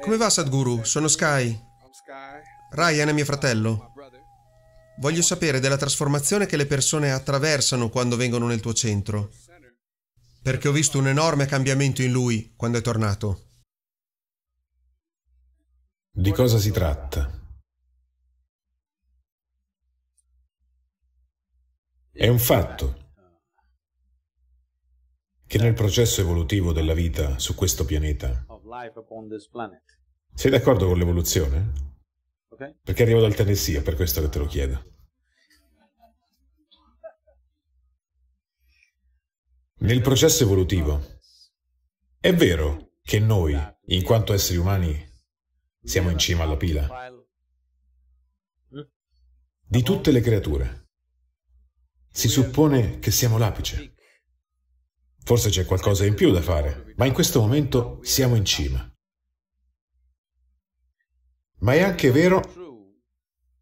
Come va Sadhguru? Sono Sky. Ryan è mio fratello. Voglio sapere della trasformazione che le persone attraversano quando vengono nel tuo centro. Perché ho visto un enorme cambiamento in lui quando è tornato. Di cosa si tratta? È un fatto che nel processo evolutivo della vita su questo pianeta sei d'accordo con l'evoluzione? Okay. Perché arrivo dal Tennessee, è per questo che te lo chiedo. Nel processo evolutivo, è vero che noi, in quanto esseri umani, siamo in cima alla pila di tutte le creature. Si suppone che siamo l'apice. Forse c'è qualcosa in più da fare, ma in questo momento siamo in cima. Ma è anche vero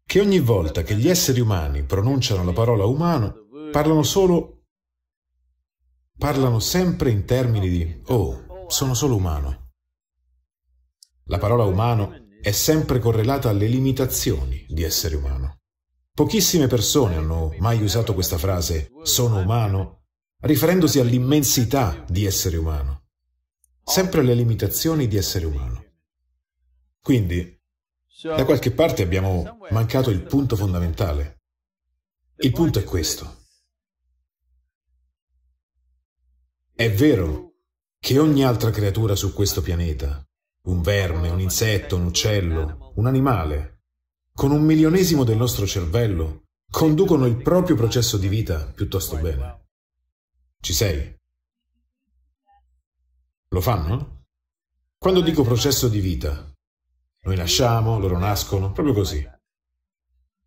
che ogni volta che gli esseri umani pronunciano la parola umano, parlano solo, parlano sempre in termini di oh, sono solo umano. La parola umano è sempre correlata alle limitazioni di essere umano. Pochissime persone hanno mai usato questa frase sono umano riferendosi all'immensità di essere umano, sempre alle limitazioni di essere umano. Quindi, da qualche parte abbiamo mancato il punto fondamentale. Il punto è questo. È vero che ogni altra creatura su questo pianeta, un verme, un insetto, un uccello, un animale, con un milionesimo del nostro cervello, conducono il proprio processo di vita piuttosto bene. Ci sei? Lo fanno? Quando dico processo di vita, noi nasciamo, loro nascono, proprio così.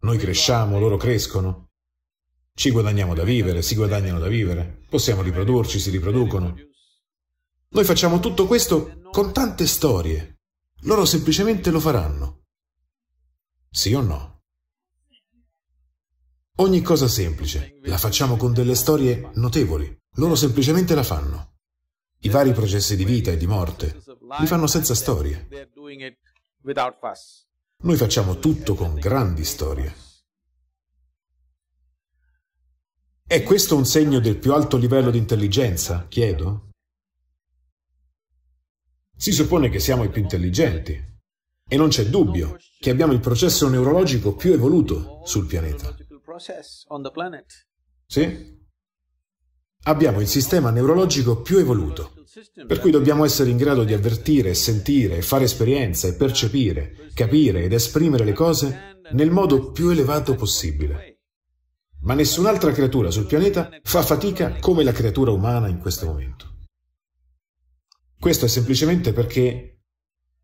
Noi cresciamo, loro crescono. Ci guadagniamo da vivere, si guadagnano da vivere. Possiamo riprodurci, si riproducono. Noi facciamo tutto questo con tante storie. Loro semplicemente lo faranno. Sì o no? Ogni cosa semplice la facciamo con delle storie notevoli. Loro semplicemente la fanno. I vari processi di vita e di morte li fanno senza storie. Noi facciamo tutto con grandi storie. È questo un segno del più alto livello di intelligenza? Chiedo. Si suppone che siamo i più intelligenti e non c'è dubbio che abbiamo il processo neurologico più evoluto sul pianeta. Sì? Abbiamo il sistema neurologico più evoluto, per cui dobbiamo essere in grado di avvertire, sentire, fare esperienze, percepire, capire ed esprimere le cose nel modo più elevato possibile. Ma nessun'altra creatura sul pianeta fa fatica come la creatura umana in questo momento. Questo è semplicemente perché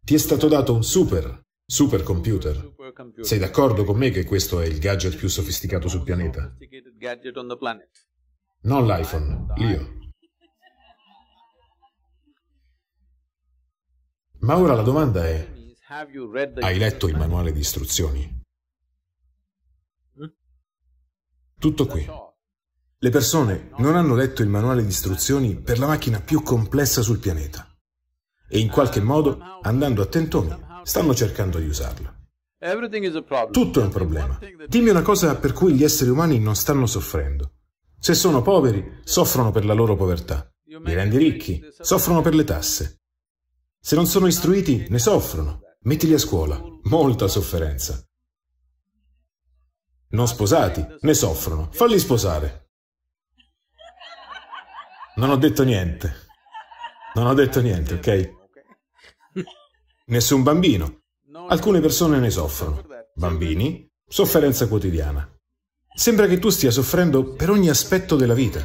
ti è stato dato un super, super computer. Sei d'accordo con me che questo è il gadget più sofisticato sul pianeta? Non l'iPhone, io. Ma ora la domanda è, hai letto il manuale di istruzioni? Mm? Tutto qui. Le persone non hanno letto il manuale di istruzioni per la macchina più complessa sul pianeta e in qualche modo, andando a tentoni, stanno cercando di usarla. Tutto è un problema. Dimmi una cosa per cui gli esseri umani non stanno soffrendo. Se sono poveri, soffrono per la loro povertà. Li rendi ricchi, soffrono per le tasse. Se non sono istruiti, ne soffrono. Mettili a scuola, molta sofferenza. Non sposati, ne soffrono. Falli sposare. Non ho detto niente. Non ho detto niente, ok? Nessun bambino. Alcune persone ne soffrono. Bambini, sofferenza quotidiana. Sembra che tu stia soffrendo per ogni aspetto della vita.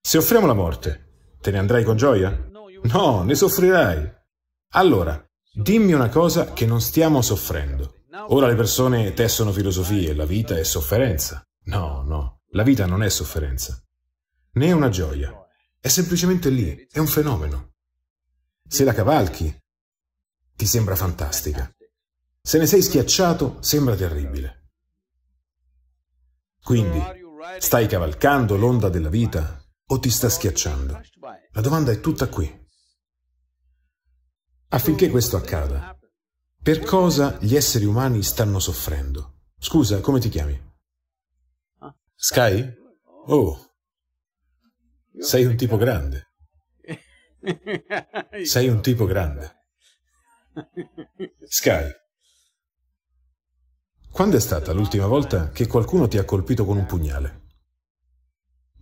Se offriamo la morte, te ne andrai con gioia? No, ne soffrirai. Allora, dimmi una cosa che non stiamo soffrendo. Ora le persone tessono filosofie, la vita è sofferenza. No, no, la vita non è sofferenza. Né una gioia. È semplicemente lì, è un fenomeno. Se la cavalchi, ti sembra fantastica. Se ne sei schiacciato, sembra terribile. Quindi, stai cavalcando l'onda della vita o ti sta schiacciando? La domanda è tutta qui. Affinché questo accada, per cosa gli esseri umani stanno soffrendo? Scusa, come ti chiami? Sky? Oh, sei un tipo grande. Sei un tipo grande. Sky, quando è stata l'ultima volta che qualcuno ti ha colpito con un pugnale?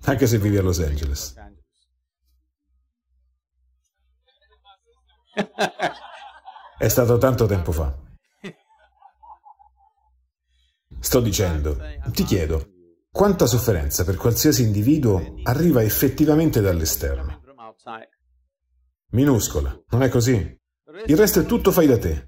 Anche se vivi a Los Angeles. È stato tanto tempo fa. Sto dicendo, ti chiedo, quanta sofferenza per qualsiasi individuo arriva effettivamente dall'esterno? Minuscola, non è così? Il resto è tutto fai da te.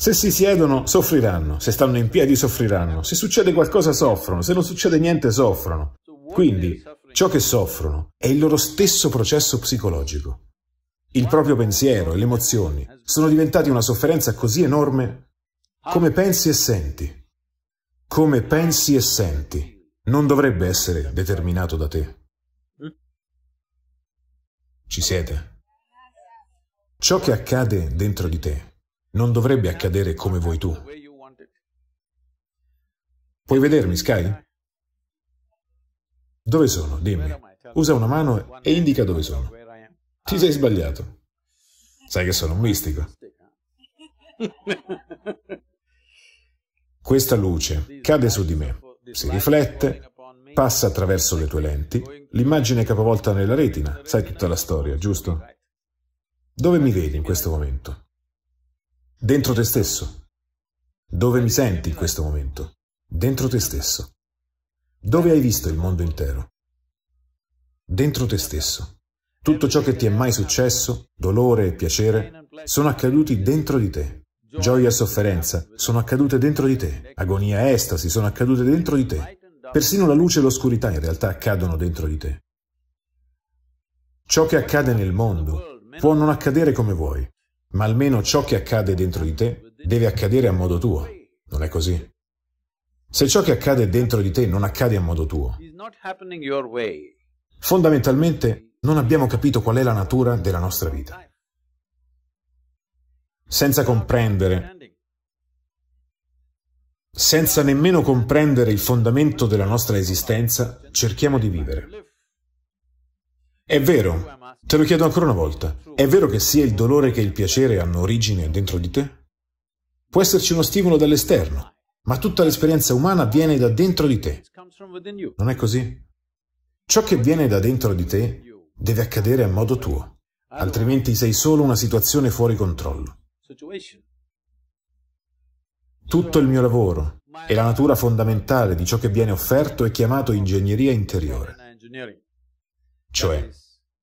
Se si siedono, soffriranno. Se stanno in piedi, soffriranno. Se succede qualcosa, soffrono. Se non succede niente, soffrono. Quindi, ciò che soffrono è il loro stesso processo psicologico. Il proprio pensiero e le emozioni sono diventati una sofferenza così enorme come pensi e senti. Come pensi e senti non dovrebbe essere determinato da te. Ci siete? Ciò che accade dentro di te non dovrebbe accadere come vuoi tu. Puoi vedermi, Sky? Dove sono? Dimmi. Usa una mano e indica dove sono. Ti sei sbagliato. Sai che sono un mistico. Questa luce cade su di me, si riflette, passa attraverso le tue lenti, l'immagine è capovolta nella retina, sai tutta la storia, giusto? Dove mi vedi in questo momento? dentro te stesso. Dove mi senti in questo momento? Dentro te stesso. Dove hai visto il mondo intero? Dentro te stesso. Tutto ciò che ti è mai successo, dolore e piacere, sono accaduti dentro di te. Gioia e sofferenza sono accadute dentro di te. Agonia e estasi sono accadute dentro di te. Persino la luce e l'oscurità in realtà accadono dentro di te. Ciò che accade nel mondo può non accadere come vuoi, ma almeno ciò che accade dentro di te deve accadere a modo tuo, non è così? Se ciò che accade dentro di te non accade a modo tuo, fondamentalmente non abbiamo capito qual è la natura della nostra vita. Senza comprendere senza nemmeno comprendere il fondamento della nostra esistenza, cerchiamo di vivere. È vero, Te lo chiedo ancora una volta. È vero che sia il dolore che il piacere hanno origine dentro di te? Può esserci uno stimolo dall'esterno, ma tutta l'esperienza umana viene da dentro di te. Non è così? Ciò che viene da dentro di te deve accadere a modo tuo, altrimenti sei solo una situazione fuori controllo. Tutto il mio lavoro e la natura fondamentale di ciò che viene offerto è chiamato ingegneria interiore. Cioè,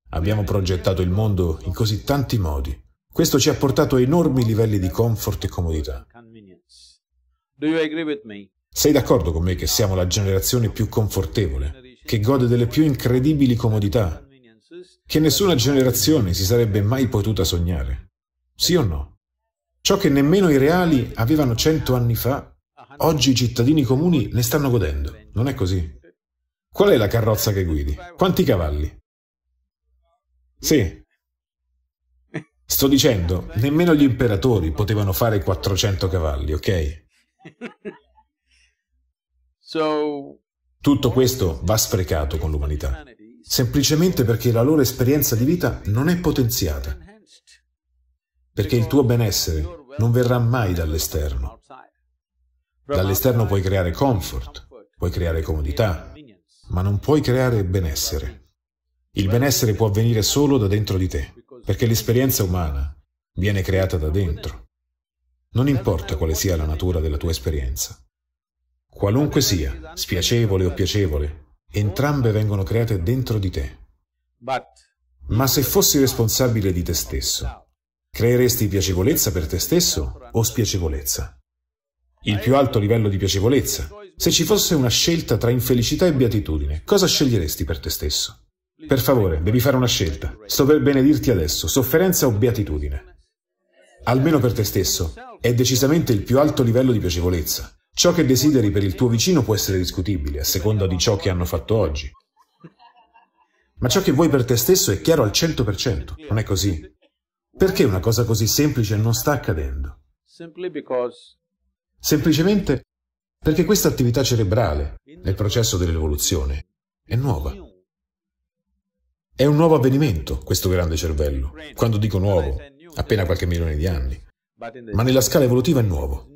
Abbiamo progettato il mondo in così tanti modi. Questo ci ha portato a enormi livelli di comfort e comodità. Sei d'accordo con me che siamo la generazione più confortevole, che gode delle più incredibili comodità, che nessuna generazione si sarebbe mai potuta sognare? Sì o no? Ciò che nemmeno i reali avevano cento anni fa, oggi i cittadini comuni ne stanno godendo, non è così? Qual è la carrozza che guidi? Quanti cavalli? Sì. Sto dicendo, nemmeno gli imperatori potevano fare 400 cavalli, ok? Tutto questo va sprecato con l'umanità, semplicemente perché la loro esperienza di vita non è potenziata, perché il tuo benessere non verrà mai dall'esterno. Dall'esterno puoi creare comfort, puoi creare comodità, ma non puoi creare benessere. Il benessere può avvenire solo da dentro di te, perché l'esperienza umana viene creata da dentro. Non importa quale sia la natura della tua esperienza. Qualunque sia, spiacevole o piacevole, entrambe vengono create dentro di te. Ma se fossi responsabile di te stesso, creeresti piacevolezza per te stesso o spiacevolezza? Il più alto livello di piacevolezza. Se ci fosse una scelta tra infelicità e beatitudine, cosa sceglieresti per te stesso? Per favore, devi fare una scelta. Sto per benedirti adesso, sofferenza o beatitudine. Almeno per te stesso, è decisamente il più alto livello di piacevolezza. Ciò che desideri per il tuo vicino può essere discutibile, a seconda di ciò che hanno fatto oggi. Ma ciò che vuoi per te stesso è chiaro al 100%, non è così? Perché una cosa così semplice non sta accadendo? Semplicemente perché questa attività cerebrale, nel processo dell'evoluzione, è nuova. È un nuovo avvenimento, questo grande cervello. Quando dico nuovo, appena qualche milione di anni. Ma nella scala evolutiva è nuovo.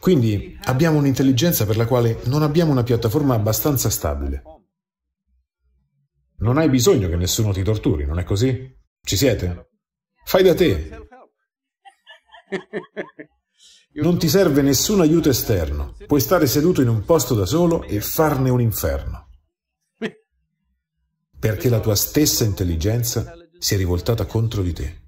Quindi abbiamo un'intelligenza per la quale non abbiamo una piattaforma abbastanza stabile. Non hai bisogno che nessuno ti torturi, non è così? Ci siete? Fai da te. Non ti serve nessun aiuto esterno. Puoi stare seduto in un posto da solo e farne un inferno perché la tua stessa intelligenza si è rivoltata contro di te.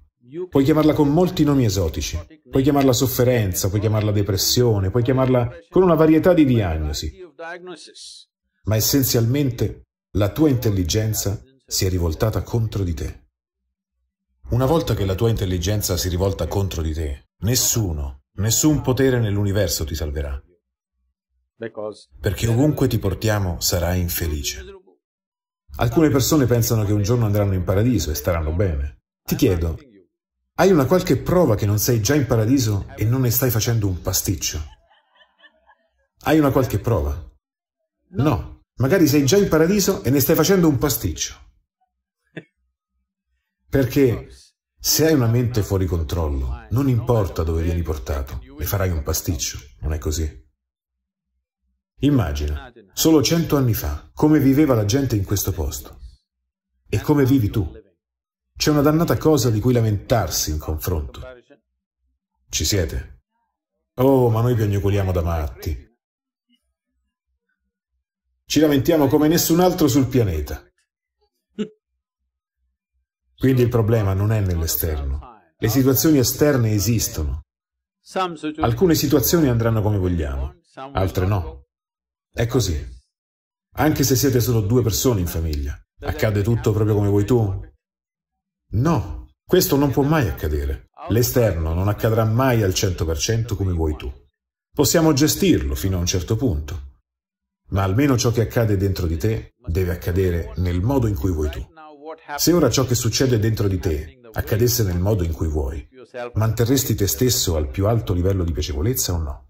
Puoi chiamarla con molti nomi esotici, puoi chiamarla sofferenza, puoi chiamarla depressione, puoi chiamarla con una varietà di diagnosi, ma essenzialmente la tua intelligenza si è rivoltata contro di te. Una volta che la tua intelligenza si rivolta contro di te, nessuno, nessun potere nell'universo ti salverà. Perché ovunque ti portiamo sarai infelice. Alcune persone pensano che un giorno andranno in paradiso e staranno bene. Ti chiedo, hai una qualche prova che non sei già in paradiso e non ne stai facendo un pasticcio? Hai una qualche prova? No, magari sei già in paradiso e ne stai facendo un pasticcio. Perché se hai una mente fuori controllo, non importa dove vieni portato, ne farai un pasticcio, non è così? Immagina, solo cento anni fa, come viveva la gente in questo posto. E come vivi tu? C'è una dannata cosa di cui lamentarsi in confronto. Ci siete? Oh, ma noi piagnucoliamo da matti. Ci lamentiamo come nessun altro sul pianeta. Quindi il problema non è nell'esterno. Le situazioni esterne esistono. Alcune situazioni andranno come vogliamo, altre no. È così. Anche se siete solo due persone in famiglia, accade tutto proprio come vuoi tu? No, questo non può mai accadere. L'esterno non accadrà mai al 100% come vuoi tu. Possiamo gestirlo fino a un certo punto, ma almeno ciò che accade dentro di te deve accadere nel modo in cui vuoi tu. Se ora ciò che succede dentro di te accadesse nel modo in cui vuoi, manterresti te stesso al più alto livello di piacevolezza o no?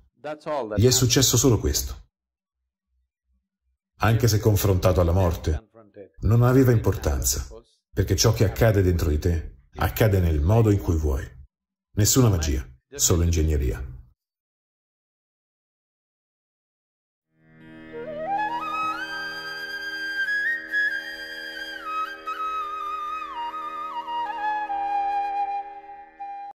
Gli è successo solo questo anche se confrontato alla morte, non aveva importanza, perché ciò che accade dentro di te accade nel modo in cui vuoi. Nessuna magia, solo ingegneria.